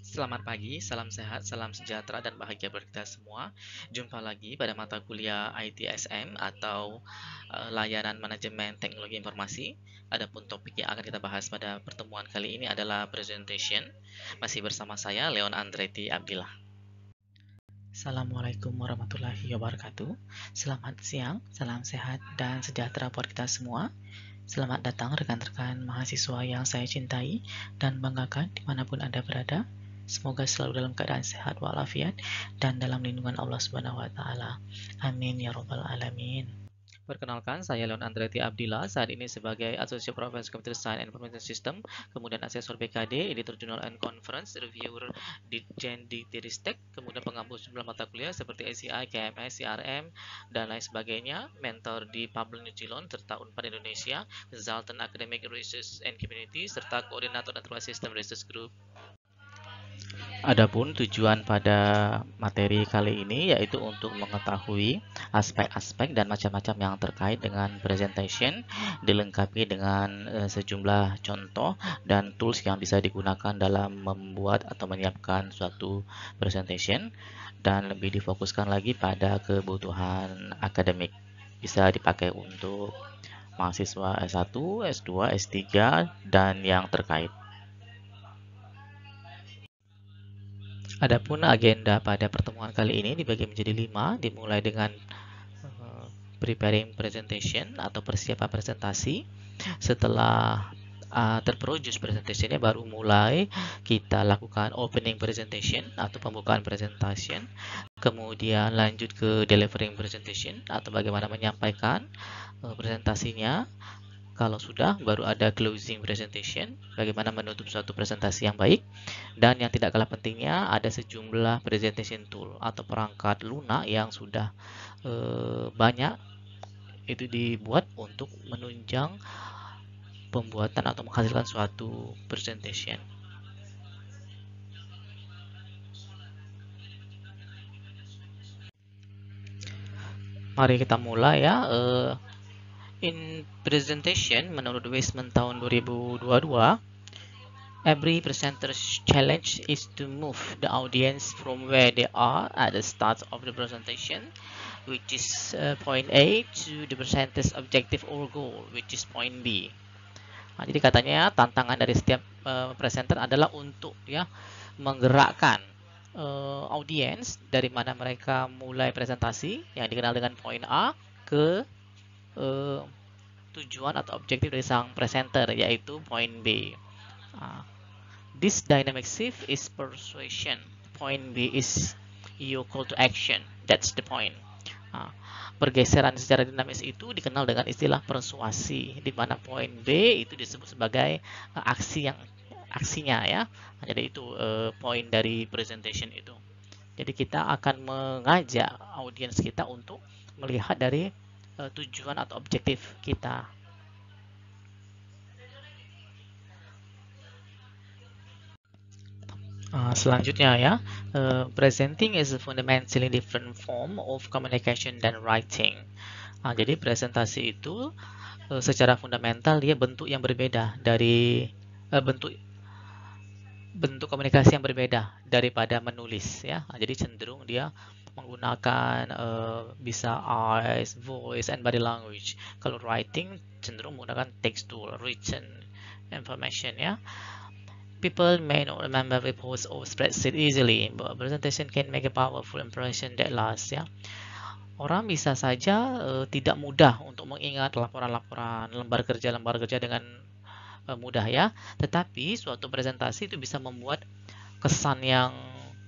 Selamat pagi, salam sehat, salam sejahtera dan bahagia bagi kita semua. Jumpa lagi pada mata kuliah ITSM atau eh, Layanan Manajemen Teknologi Informasi. Adapun topik yang akan kita bahas pada pertemuan kali ini adalah presentation. Masih bersama saya Leon Andretti Abdillah. Assalamualaikum warahmatullahi wabarakatuh. Selamat siang, salam sehat dan sejahtera buat kita semua. Selamat datang rekan-rekan mahasiswa yang saya cintai dan banggakan dimanapun Anda berada. Semoga selalu dalam keadaan sehat walafiat dan dalam lindungan Allah Subhanahu wa taala. Amin ya rabbal alamin. Perkenalkan, saya Leon Andreti Abdillah, saat ini sebagai Associate Professor Computer Science and Information System, kemudian Asesor BKD, Editor Journal and Conference, Reviewer di Gen di Tiristek, kemudian pengampu sejumlah mata kuliah seperti ACI, KMS, CRM, dan lain sebagainya, mentor di Pablo New Zealand, serta UNPAD Indonesia, Consultant Academic Research and Community, serta Koordinator Natural System Research Group. Adapun tujuan pada materi kali ini yaitu untuk mengetahui aspek-aspek dan macam-macam yang terkait dengan presentation dilengkapi dengan eh, sejumlah contoh dan tools yang bisa digunakan dalam membuat atau menyiapkan suatu presentation dan lebih difokuskan lagi pada kebutuhan akademik. Bisa dipakai untuk mahasiswa S1, S2, S3 dan yang terkait. Adapun agenda pada pertemuan kali ini dibagi menjadi lima, dimulai dengan eh, preparing presentation atau persiapan presentasi. Setelah uh, eh, terproduce presentationnya baru mulai kita lakukan opening presentation atau pembukaan presentation. Kemudian lanjut ke delivering presentation atau bagaimana menyampaikan eh, presentasinya. Kalau sudah, baru ada closing presentation, bagaimana menutup suatu presentasi yang baik. Dan yang tidak kalah pentingnya, ada sejumlah presentation tool atau perangkat lunak yang sudah e, banyak itu dibuat untuk menunjang pembuatan atau menghasilkan suatu presentation. Mari kita mulai ya. Eh, In presentation, menurut Weisman tahun 2022, every presenter's challenge is to move the audience from where they are at the start of the presentation, which is uh, point A, to the presenter's objective or goal, which is point B. Nah, jadi katanya tantangan dari setiap uh, presenter adalah untuk ya menggerakkan uh, audiens dari mana mereka mulai presentasi yang dikenal dengan point A ke uh, tujuan atau objektif dari sang presenter yaitu point B. Uh, this dynamic shift is persuasion. Point B is your call to action. That's the point. Uh, pergeseran secara dinamis itu dikenal dengan istilah persuasi, di mana point B itu disebut sebagai uh, aksi yang aksinya ya. Nah, jadi itu uh, eh, poin dari presentation itu. Jadi kita akan mengajak audiens kita untuk melihat dari uh, tujuan atau objektif kita. Uh, selanjutnya ya, uh, presenting is a fundamentally different form of communication than writing. Uh, jadi presentasi itu uh, secara fundamental dia bentuk yang berbeda dari uh, bentuk bentuk komunikasi yang berbeda daripada menulis ya. Uh, jadi cenderung dia menggunakan uh, bisa eyes, voice, and body language. Kalau writing cenderung menggunakan textual, written information ya. People may not remember reports or spreadsheet easily, but presentation can make a powerful impression that lasts ya. Orang bisa saja uh, tidak mudah untuk mengingat laporan-laporan, lembar kerja, lembar kerja dengan uh, mudah ya. Tetapi suatu presentasi itu bisa membuat kesan yang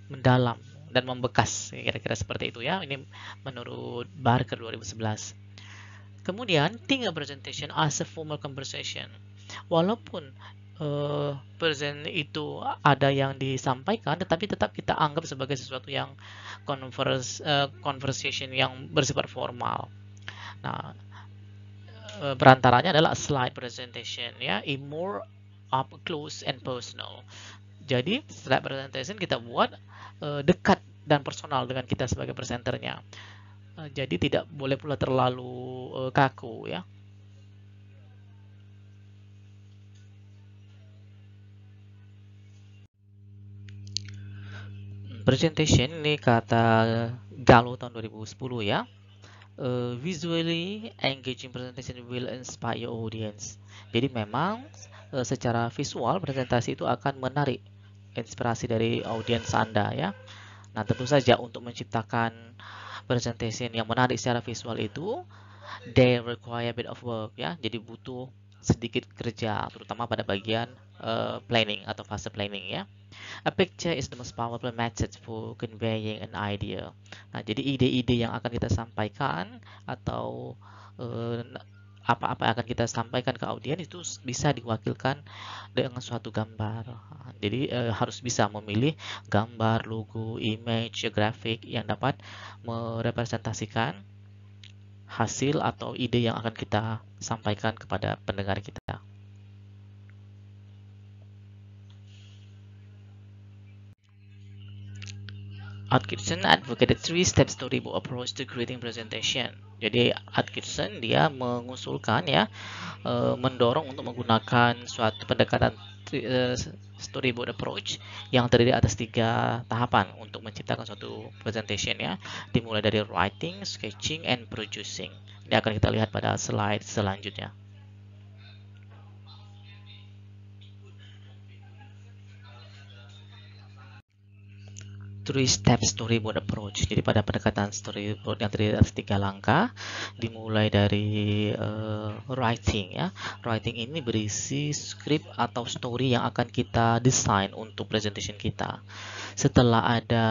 mendalam dan membekas kira-kira seperti itu ya ini menurut Barker 2011 kemudian tinggal a presentation as a formal conversation walaupun uh, present itu ada yang disampaikan, tetapi tetap kita anggap sebagai sesuatu yang converse, uh, conversation yang bersifat formal. Nah, eh, perantaranya adalah slide presentation, ya, a more up close and personal. Jadi setelah presentation kita buat uh, dekat dan personal dengan kita sebagai presenternya. Uh, jadi tidak boleh pula terlalu uh, kaku ya. Presentation ini kata Galo tahun 2010 ya. Uh, visually engaging presentation will inspire your audience. Jadi memang uh, secara visual presentasi itu akan menarik inspirasi dari audiens Anda ya. Nah, tentu saja untuk menciptakan presentation yang menarik secara visual itu they require a bit of work ya. Jadi butuh sedikit kerja terutama pada bagian uh, planning atau fase planning ya. A picture is the most powerful method for conveying an idea. Nah, jadi ide-ide yang akan kita sampaikan atau uh, apa-apa akan kita sampaikan ke audiens itu bisa diwakilkan dengan suatu gambar. Jadi e, harus bisa memilih gambar, logo, image, grafik yang dapat merepresentasikan hasil atau ide yang akan kita sampaikan kepada pendengar kita. Atkinson advocated three step storybook approach to creating presentation. Jadi Atkinson dia mengusulkan ya eh, mendorong untuk menggunakan suatu pendekatan eh, storyboard approach yang terdiri atas tiga tahapan untuk menciptakan suatu presentation ya dimulai dari writing, sketching, and producing. Ini akan kita lihat pada slide selanjutnya. three step storyboard approach. Jadi pada pendekatan storyboard yang terdiri atas tiga langkah, dimulai dari uh, writing ya. Writing ini berisi script atau story yang akan kita desain untuk presentation kita. Setelah ada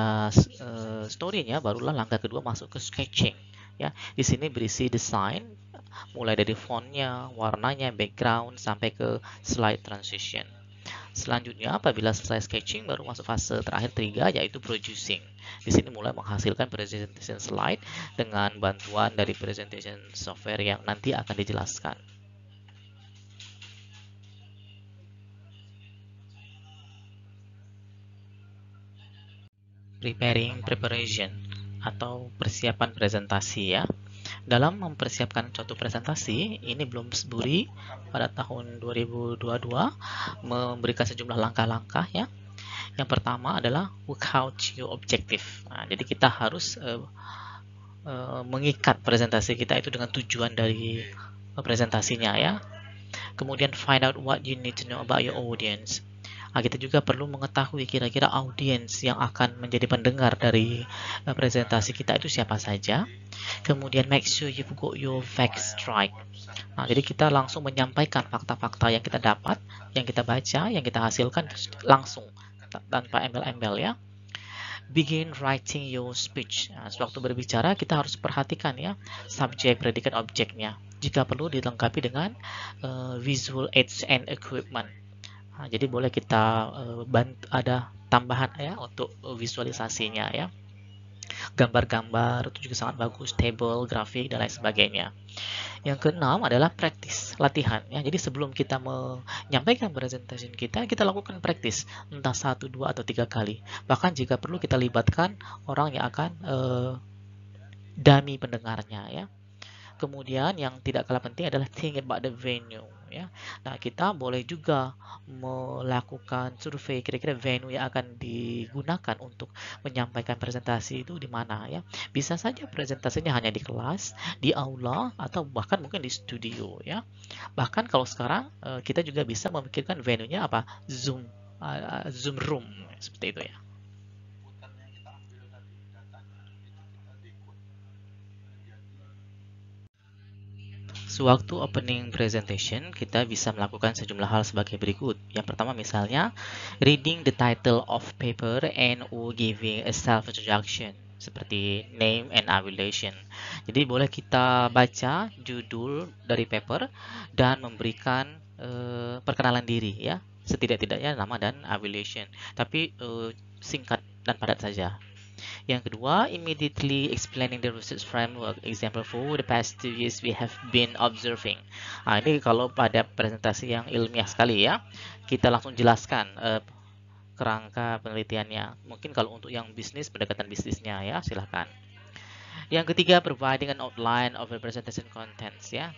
uh, storynya, barulah langkah kedua masuk ke sketching. Ya, di sini berisi desain, mulai dari fontnya, warnanya, background, sampai ke slide transition. Selanjutnya, apabila selesai sketching, baru masuk fase terakhir tiga, yaitu producing. Di sini mulai menghasilkan presentation slide dengan bantuan dari presentation software yang nanti akan dijelaskan. Preparing preparation atau persiapan presentasi ya. Dalam mempersiapkan suatu presentasi, ini belum seburi pada tahun 2022 memberikan sejumlah langkah-langkah ya. Yang pertama adalah work out your objective. Nah, jadi kita harus uh, uh, mengikat presentasi kita itu dengan tujuan dari eh, presentasinya ya. Kemudian find out what you need to know about your audience. Nah, kita juga perlu mengetahui kira-kira audiens yang akan menjadi pendengar dari uh, presentasi kita itu siapa saja. Kemudian make sure you got your facts right. Nah, jadi kita langsung menyampaikan fakta-fakta yang kita dapat, yang kita baca, yang kita hasilkan langsung tanpa embel-embel ya begin writing your speech. Nah, sewaktu berbicara, kita harus perhatikan ya, subjek, predikat, objeknya. Jika perlu, dilengkapi dengan uh, visual aids and equipment. Nah, jadi boleh kita eh, bantu, ada tambahan ya untuk visualisasinya ya. Gambar-gambar itu juga sangat bagus, table, grafik dan lain sebagainya. Yang keenam adalah praktis, latihan ya. Jadi sebelum kita menyampaikan presentasi kita, kita lakukan praktis entah satu, dua atau tiga kali. Bahkan jika perlu kita libatkan orang yang akan uh, dami pendengarnya ya. Kemudian yang tidak kalah penting adalah think about the venue ya. Nah, kita boleh juga melakukan survei kira-kira venue yang akan digunakan untuk menyampaikan presentasi itu di mana ya. Bisa saja presentasinya hanya di kelas, di aula atau bahkan mungkin di studio ya. Bahkan kalau sekarang eh, kita juga bisa memikirkan venue-nya apa? Zoom eh, eh, Zoom room seperti itu ya. Sewaktu opening presentation, kita bisa melakukan sejumlah hal sebagai berikut. Yang pertama misalnya, reading the title of paper and giving a self-introduction seperti name and affiliation. Jadi boleh kita baca judul dari paper dan memberikan uh, perkenalan diri ya, setidak-tidaknya nama dan affiliation Tapi uh, singkat dan padat saja. Yang kedua, immediately explaining the research framework. Example for the past two years we have been observing. Nah, ini kalau pada presentasi yang ilmiah sekali ya, kita langsung jelaskan uh, kerangka penelitiannya. Mungkin kalau untuk yang bisnis, pendekatan bisnisnya ya, silahkan. Yang ketiga, providing an outline of the presentation contents ya.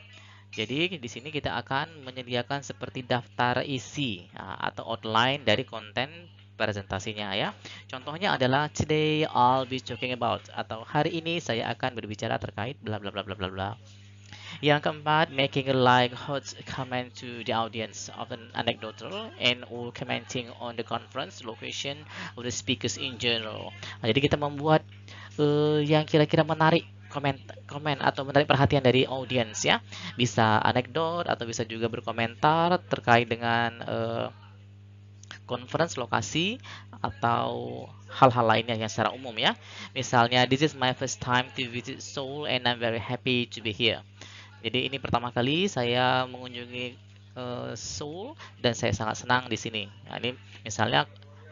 Jadi di sini kita akan menyediakan seperti daftar isi ah, atau outline dari konten presentasinya ya. Contohnya adalah today I'll be talking about atau hari ini saya akan berbicara terkait bla bla bla bla bla bla. Yang keempat, making a like hot comment to the audience of an anecdotal and or commenting on the conference location of the speakers in general. Nah, jadi kita membuat uh, yang kira-kira menarik komen komen atau menarik perhatian dari audience ya bisa anekdot atau bisa juga berkomentar terkait dengan uh, conference lokasi atau hal-hal lainnya yang secara umum ya. Misalnya this is my first time to visit Seoul and I'm very happy to be here. Jadi ini pertama kali saya mengunjungi uh, Seoul dan saya sangat senang di sini. Nah, ini misalnya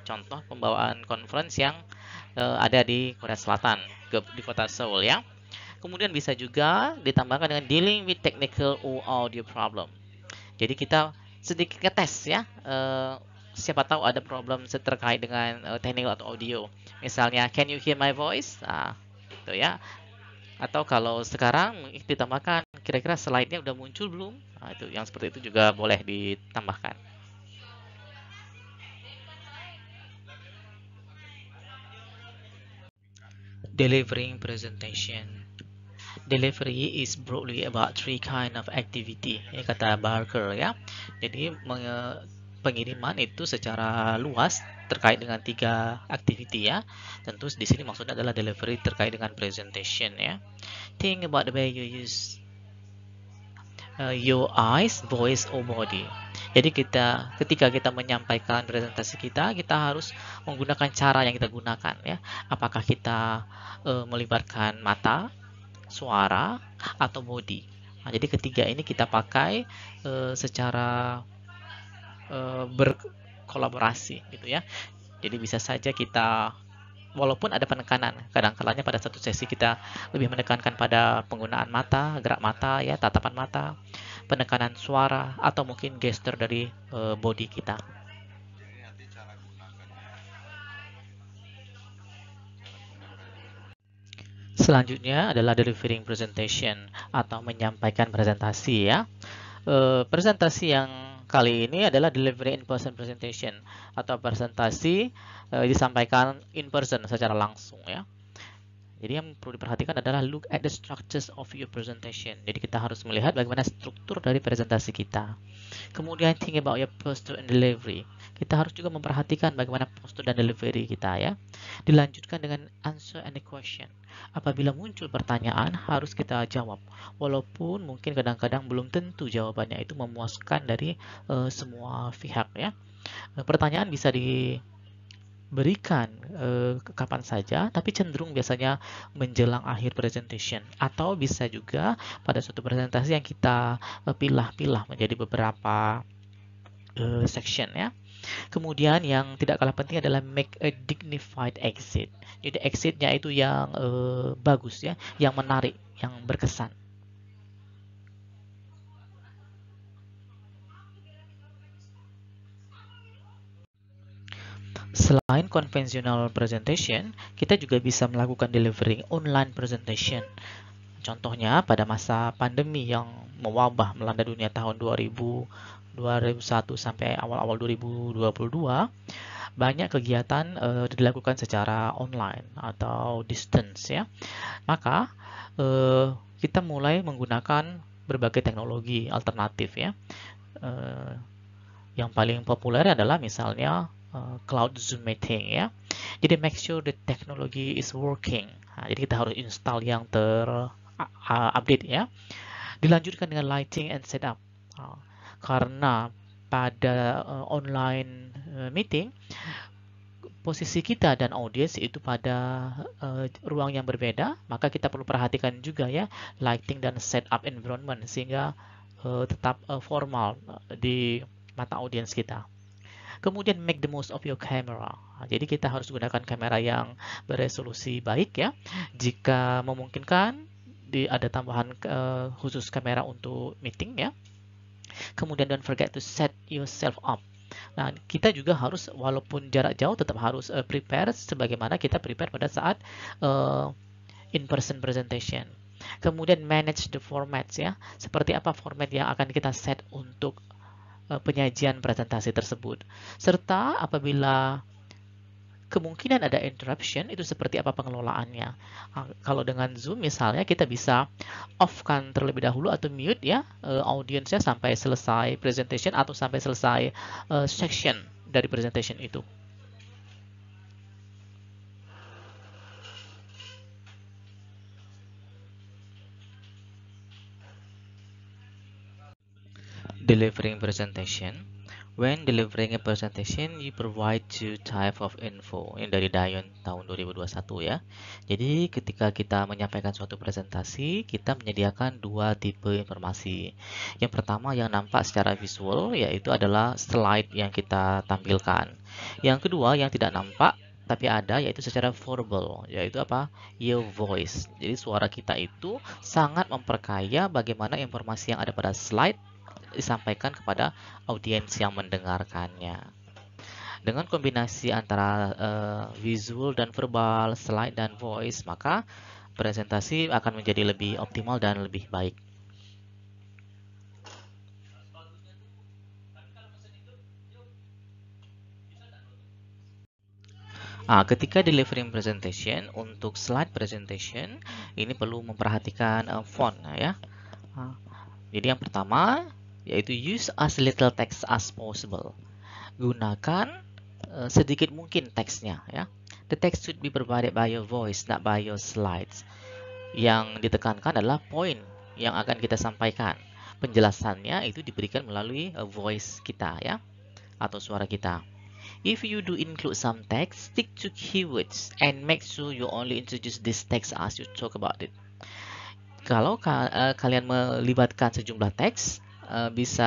contoh pembawaan conference yang uh, ada di Korea Selatan di kota Seoul ya. Kemudian bisa juga ditambahkan dengan dealing with technical or audio problem. Jadi kita sedikit ngetes ya uh, siapa tahu ada problem terkait dengan uh, teknik atau audio. Misalnya, can you hear my voice? Nah, itu ya. Atau kalau sekarang ditambahkan, kira-kira slide-nya udah muncul belum? Nah, itu yang seperti itu juga boleh ditambahkan. Delivering presentation. Delivery is broadly about three kind of activity. Ini kata Barker ya. Jadi pengiriman itu secara luas terkait dengan tiga activity ya. Tentu di sini maksudnya adalah delivery terkait dengan presentation ya. Think about the way you use uh, your eyes, voice or body. Jadi kita ketika kita menyampaikan presentasi kita, kita harus menggunakan cara yang kita gunakan ya. Apakah kita uh, melibatkan mata, suara atau body. Nah, jadi ketiga ini kita pakai uh, secara Eh, berkolaborasi gitu ya. Jadi bisa saja kita walaupun ada penekanan kadang kalanya pada satu sesi kita lebih menekankan pada penggunaan mata gerak mata ya tatapan mata penekanan suara atau mungkin gesture dari e, body kita Selanjutnya adalah delivering presentation atau menyampaikan presentasi ya. E, presentasi yang kali ini adalah delivery in person presentation atau presentasi uh, disampaikan in person secara langsung ya. Jadi yang perlu diperhatikan adalah look at the structures of your presentation. Jadi kita harus melihat bagaimana struktur dari presentasi kita. Kemudian think about your posture and delivery. Kita harus juga memperhatikan bagaimana postur dan delivery kita ya. Dilanjutkan dengan answer any question. Apabila muncul pertanyaan, harus kita jawab. Walaupun mungkin kadang-kadang belum tentu jawabannya itu memuaskan dari uh, semua pihak ya. Eh, pertanyaan bisa di berikan uh, kapan saja, tapi cenderung biasanya menjelang akhir presentation atau bisa juga pada suatu presentasi yang kita eh, pilah-pilah menjadi beberapa uh, section ya. Kemudian yang tidak kalah penting adalah make a dignified exit. Jadi exitnya itu yang uh, bagus ya, yang menarik, yang berkesan. Selain konvensional presentation, kita juga bisa melakukan delivering online presentation. Contohnya pada masa pandemi yang mewabah melanda dunia tahun 2000, 2001 sampai awal-awal 2022, banyak kegiatan uh, dilakukan secara online atau distance ya. Maka uh, kita mulai menggunakan berbagai teknologi alternatif ya. Uh, yang paling populer adalah misalnya Eh, cloud Zoom meeting ya. Jadi make sure the technology is working. Nah, jadi kita harus install yang ter uh, update ya. Dilanjutkan dengan lighting and setup. Uh, karena pada uh, online uh, meeting posisi kita dan audiens itu pada uh, ruang yang berbeda, maka kita perlu perhatikan juga ya lighting dan setup environment sehingga uh, tetap uh, formal di mata audiens kita. Kemudian make the most of your camera. Jadi kita harus gunakan kamera yang beresolusi baik ya. Jika memungkinkan di ada tambahan uh, khusus kamera untuk meeting ya. Kemudian don't forget to set yourself up. Nah, kita juga harus walaupun jarak jauh tetap harus uh, prepare sebagaimana kita prepare pada saat uh, in-person presentation. Kemudian manage the formats ya, seperti apa format yang akan kita set untuk Eh, penyajian presentasi tersebut. Serta apabila kemungkinan ada interruption itu seperti apa pengelolaannya. Ah, kalau dengan Zoom misalnya kita bisa off-kan terlebih dahulu atau mute ya eh, audiensnya sampai selesai presentation atau sampai selesai eh, section dari presentation itu. delivering presentation when delivering a presentation you provide two type of info ini dari Dayon tahun 2021 ya jadi ketika kita menyampaikan suatu presentasi kita menyediakan dua tipe informasi yang pertama yang nampak secara visual yaitu adalah slide yang kita tampilkan yang kedua yang tidak nampak tapi ada yaitu secara verbal yaitu apa your voice jadi suara kita itu sangat memperkaya bagaimana informasi yang ada pada slide disampaikan kepada audiens yang mendengarkannya. Dengan kombinasi antara uh, visual dan verbal, slide dan voice, maka presentasi akan menjadi lebih optimal dan lebih baik. Nah, ketika delivering presentation untuk slide presentation ini perlu memperhatikan uh, eh, font ya. Ah, jadi yang pertama yaitu use as little text as possible. Gunakan uh, sedikit mungkin teksnya ya. The text should be provided by your voice, not by your slides. Yang ditekankan adalah poin yang akan kita sampaikan. Penjelasannya itu diberikan melalui eh, voice kita ya atau suara kita. If you do include some text, stick to keywords and make sure you only introduce this text as you talk about it. Kalau ka uh, kalian melibatkan sejumlah teks, Eh, bisa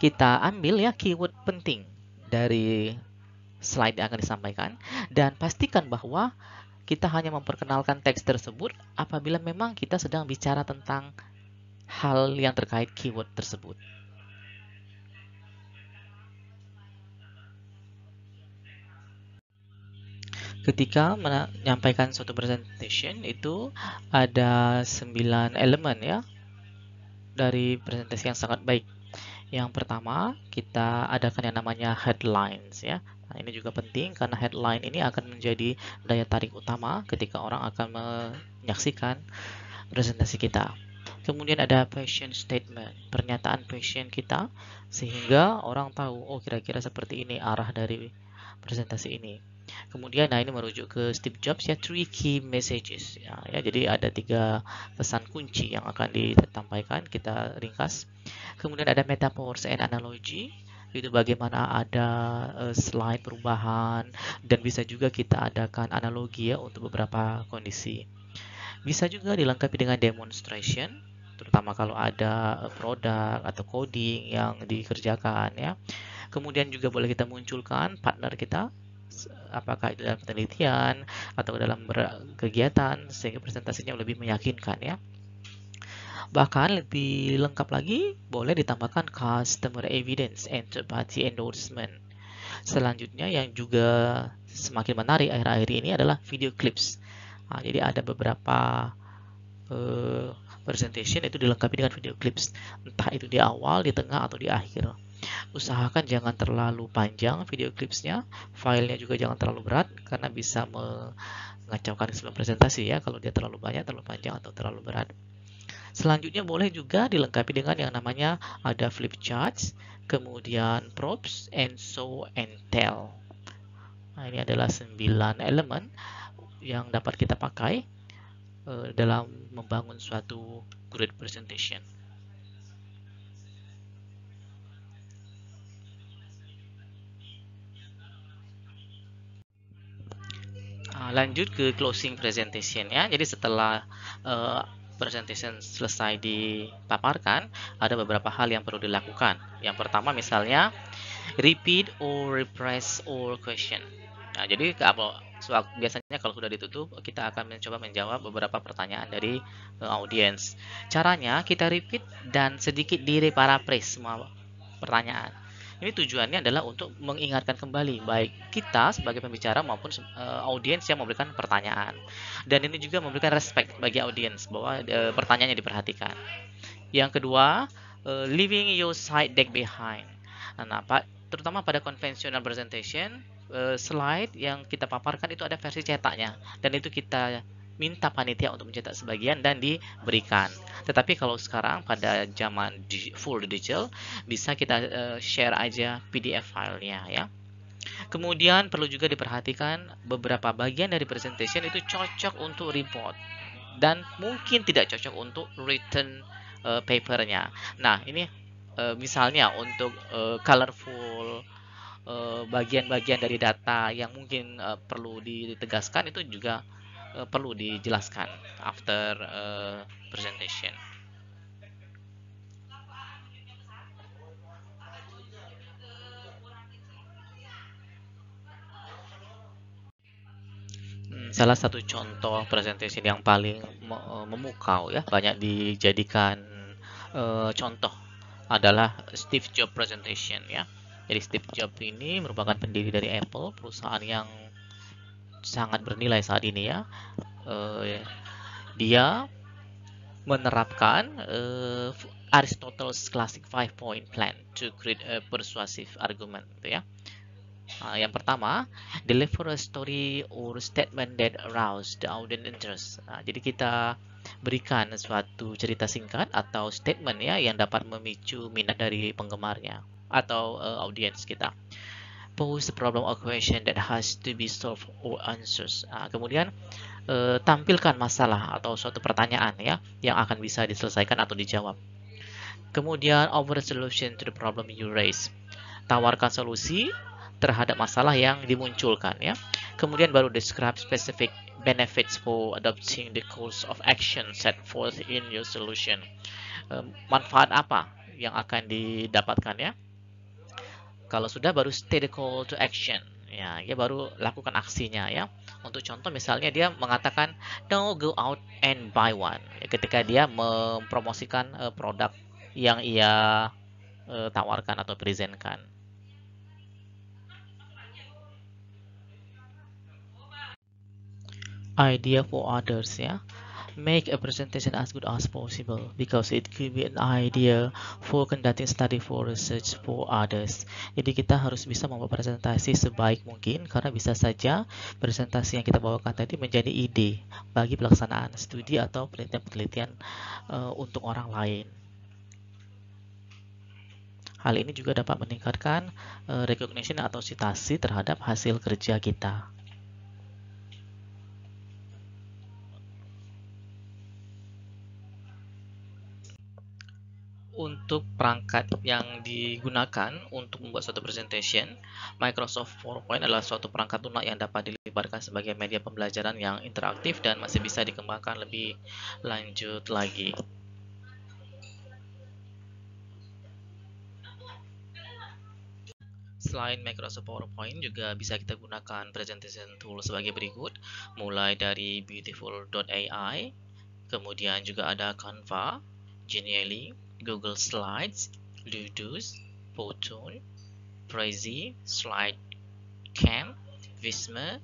kita ambil ya keyword penting dari slide yang akan disampaikan dan pastikan bahwa kita hanya memperkenalkan teks tersebut apabila memang kita sedang bicara tentang hal yang terkait keyword tersebut. Ketika menyampaikan suatu presentation itu ada 9 elemen ya dari presentasi yang sangat baik. Yang pertama, kita adakan yang namanya headlines ya. Nah, ini juga penting karena headline ini akan menjadi daya tarik utama ketika orang akan menyaksikan presentasi kita. Kemudian ada passion statement, pernyataan passion kita sehingga orang tahu oh kira-kira seperti ini arah dari presentasi ini. Kemudian, nah ini merujuk ke Steve Jobs ya, three key messages ya. ya jadi ada tiga pesan kunci yang akan disampaikan. Kita ringkas. Kemudian ada metaphors and analogy itu bagaimana ada eh, slide perubahan dan bisa juga kita adakan analogi ya untuk beberapa kondisi. Bisa juga dilengkapi dengan demonstration terutama kalau ada eh, produk atau coding yang dikerjakan ya. Kemudian juga boleh kita munculkan partner kita apakah dalam penelitian atau dalam kegiatan sehingga presentasinya lebih meyakinkan ya. Bahkan lebih lengkap lagi boleh ditambahkan customer evidence and third party endorsement. Selanjutnya yang juga semakin menarik akhir-akhir ini adalah video clips. Nah, jadi ada beberapa uh, presentation itu dilengkapi dengan video clips, entah itu di awal, di tengah atau di akhir. Usahakan jangan terlalu panjang video klipsnya, filenya juga jangan terlalu berat karena bisa mengacaukan sebuah presentasi ya kalau dia terlalu banyak, terlalu panjang atau terlalu berat. Selanjutnya boleh juga dilengkapi dengan yang namanya ada flip charts, kemudian props, and so and tell. Nah, ini adalah 9 elemen yang dapat kita pakai uh, dalam membangun suatu great presentation. Ah, lanjut ke closing presentation ya. Jadi setelah uh, presentation selesai dipaparkan, ada beberapa hal yang perlu dilakukan. Yang pertama misalnya repeat or repress all question. Nah, jadi kalau biasanya kalau sudah ditutup, kita akan mencoba menjawab beberapa pertanyaan dari uh, audience. Caranya kita repeat dan sedikit direparaphrase semua pertanyaan. Ini tujuannya adalah untuk mengingatkan kembali baik kita sebagai pembicara maupun uh, audiens yang memberikan pertanyaan. Dan ini juga memberikan respect bagi audiens bahwa uh, pertanyaannya diperhatikan. Yang kedua, uh, leaving your side deck behind. Nah, nah pak, terutama pada conventional presentation, uh, slide yang kita paparkan itu ada versi cetaknya dan itu kita minta panitia untuk mencetak sebagian dan diberikan. Tetapi kalau sekarang pada zaman full digital bisa kita eh, share aja PDF filenya ya. Kemudian perlu juga diperhatikan beberapa bagian dari presentation itu cocok untuk report dan mungkin tidak cocok untuk written uh, papernya. Nah ini uh, misalnya untuk uh, colorful bagian-bagian dari data yang mungkin uh, perlu ditegaskan itu juga uh, perlu dijelaskan after uh, presentation. Hmm, salah satu contoh presentasi yang paling eh, memukau ya banyak dijadikan uh, contoh adalah Steve Jobs presentation ya. Jadi Steve Jobs ini merupakan pendiri dari Apple, perusahaan yang sangat bernilai saat ini ya. Uh, dia menerapkan uh, Aristotle's classic five point plan to create a persuasive argument gitu ya. Uh, yang pertama, deliver a story or statement that arouse the audience interest. Nah, jadi kita berikan suatu cerita singkat atau statement ya yang dapat memicu minat dari penggemarnya atau uh, audiens kita pose the problem or question that has to be solved or answers. Nah, kemudian uh, tampilkan masalah atau suatu pertanyaan ya yang akan bisa diselesaikan atau dijawab. Kemudian offer solution to the problem you raise. Tawarkan solusi terhadap masalah yang dimunculkan ya. Kemudian baru describe specific benefits for adopting the course of action set forth in your solution. Uh, manfaat apa yang akan didapatkan ya? Kalau sudah baru state the call to action. Ya, dia baru lakukan aksinya ya. Untuk contoh misalnya dia mengatakan now go out and buy one. Ya, ketika dia mempromosikan uh, produk yang ia uh, tawarkan atau presentkan. Idea for others ya make a presentation as good as possible because it could be an idea for conducting study for research for others. Jadi kita harus bisa membuat presentasi sebaik mungkin karena bisa saja presentasi yang kita bawakan tadi menjadi ide bagi pelaksanaan studi atau penelitian-penelitian uh, untuk orang lain. Hal ini juga dapat meningkatkan uh, recognition atau citasi terhadap hasil kerja kita. untuk perangkat yang digunakan untuk membuat suatu presentation, Microsoft PowerPoint adalah suatu perangkat lunak yang dapat dilibatkan sebagai media pembelajaran yang interaktif dan masih bisa dikembangkan lebih lanjut lagi. Selain Microsoft PowerPoint juga bisa kita gunakan presentation tool sebagai berikut, mulai dari beautiful.ai, kemudian juga ada Canva, Genially, Google Slides, Ludus, Powtoon, Prezi, Cam, Visma,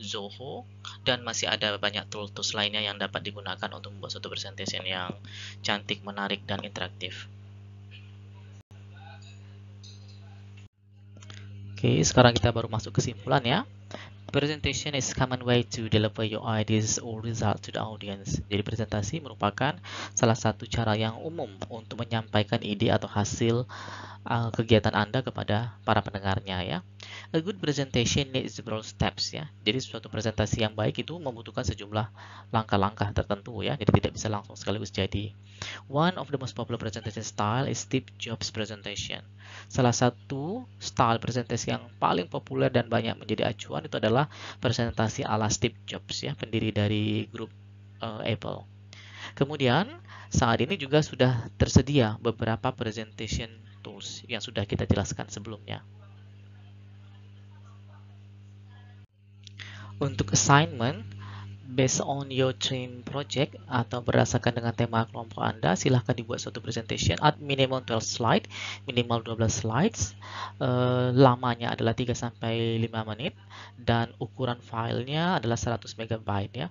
Zoho, dan masih ada banyak tool-tools lainnya yang dapat digunakan untuk membuat satu presentation yang cantik, menarik, dan interaktif. Oke, sekarang kita baru masuk kesimpulan ya. Presentation is common way to deliver your ideas or results to the audience. Jadi presentasi merupakan salah satu cara yang umum untuk menyampaikan ide atau hasil uh, kegiatan Anda kepada para pendengarnya ya. A good presentation needs several steps ya. Jadi suatu presentasi yang baik itu membutuhkan sejumlah langkah-langkah tertentu ya. Jadi tidak bisa langsung sekaligus jadi. One of the most popular presentation style is Steve Jobs presentation. Salah satu style presentasi yang paling populer dan banyak menjadi acuan itu adalah presentasi ala Steve Jobs ya, pendiri dari grup uh, Apple. Kemudian saat ini juga sudah tersedia beberapa presentation tools yang sudah kita jelaskan sebelumnya. Untuk assignment based on your dream project atau berdasarkan dengan tema kelompok Anda, silahkan dibuat suatu presentation at minimum 12 slide, minimal 12 slides. Uh, lamanya adalah 3 sampai 5 menit dan ukuran filenya adalah 100 MB ya.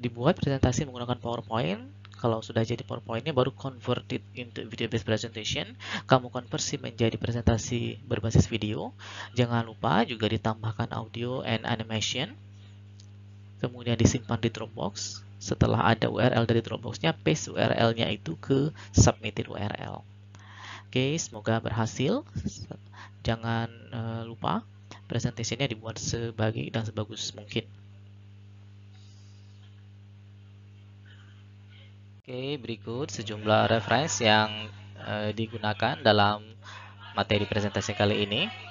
Dibuat presentasi menggunakan PowerPoint kalau sudah jadi PowerPoint-nya baru convert it into video based presentation. Kamu konversi menjadi presentasi berbasis video. Jangan lupa juga ditambahkan audio and animation kemudian disimpan di Dropbox. Setelah ada URL dari Dropbox-nya, paste URL-nya itu ke submitted URL. Oke, semoga berhasil. Jangan uh, lupa presentasinya dibuat sebagai dan sebagus mungkin. Oke, berikut sejumlah referensi yang uh, digunakan dalam materi presentasi kali ini.